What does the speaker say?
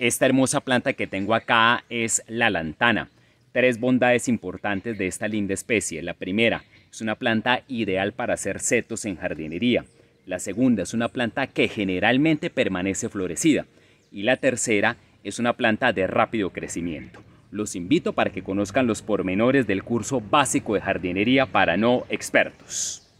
Esta hermosa planta que tengo acá es la lantana. Tres bondades importantes de esta linda especie. La primera, es una planta ideal para hacer setos en jardinería. La segunda, es una planta que generalmente permanece florecida. Y la tercera, es una planta de rápido crecimiento. Los invito para que conozcan los pormenores del curso básico de jardinería para no expertos.